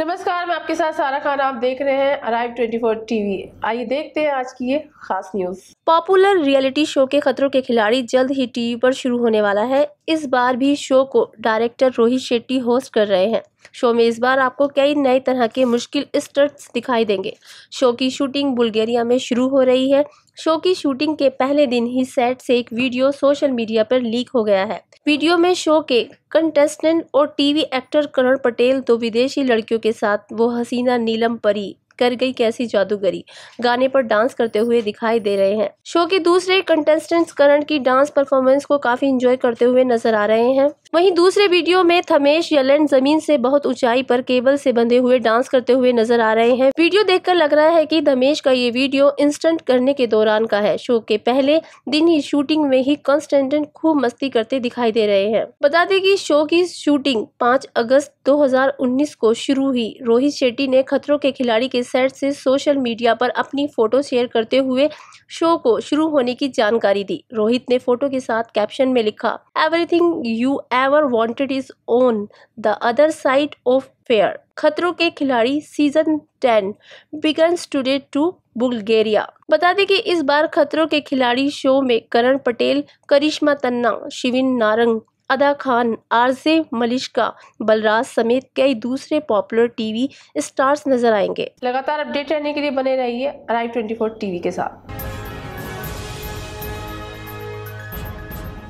नमस्कार मैं आपके साथ सारा खान आप देख रहे हैं अराइव 24 टीवी आइए देखते हैं आज की ये खास न्यूज पॉपुलर रियलिटी शो के खतरों के खिलाड़ी जल्द ही टीवी पर शुरू होने वाला है इस बार भी शो को डायरेक्टर रोहित शेट्टी होस्ट कर रहे हैं शो में इस बार आपको कई नए तरह के मुश्किल स्टर्ट्स दिखाई देंगे शो की शूटिंग बुल्गेरिया में शुरू हो रही है शो की शूटिंग के पहले दिन ही सेट से एक वीडियो सोशल मीडिया पर लीक हो गया है वीडियो में शो के कंटेस्टेंट और टीवी एक्टर करण पटेल तो विदेशी लड़कियों के साथ वो हसीना नीलम परी कर गई कैसी जादूगरी गाने पर डांस करते हुए दिखाई दे रहे हैं शो के दूसरे कंटेस्टेंट्स करण की डांस परफॉर्मेंस को काफी इंजॉय करते हुए नजर आ रहे हैं वहीं दूसरे वीडियो में थमेश यलन जमीन से बहुत ऊंचाई पर केबल से बंधे हुए डांस करते हुए नजर आ रहे हैं वीडियो देख लग रहा है की धमेश का ये वीडियो इंस्टेंट करने के दौरान का है शो के पहले दिन ही शूटिंग में ही कंस्टेंटेंट खूब मस्ती करते दिखाई दे रहे हैं बता दें कि शो की शूटिंग पाँच अगस्त 2019 को शुरू हुई रोहित शेट्टी ने खतरों के खिलाड़ी के सेट से सोशल मीडिया पर अपनी फ़ोटो शेयर करते हुए शो को शुरू होने की जानकारी दी रोहित ने फोटो के साथ कैप्शन में लिखा everything you ever wanted is on the other side of fear खतरों के खिलाड़ी season ten begin today to Bulgaria बता दें कि इस बार खतरों के खिलाड़ी शो में करण पटेल करिश्मा तन्ना शिविन नारंग अदा खान आरजे मलिश्का बलराज समेत कई दूसरे पॉपुलर टीवी स्टार्स नजर आएंगे लगातार अपडेट रहने के लिए बने रहिए है ट्वेंटी टीवी के साथ